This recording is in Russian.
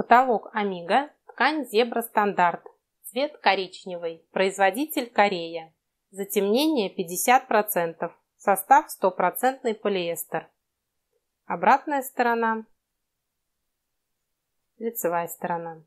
Каталог Амиго, ткань Зебра Стандарт, цвет коричневый, производитель Корея. Затемнение 50%, состав 100% полиэстер. Обратная сторона, лицевая сторона.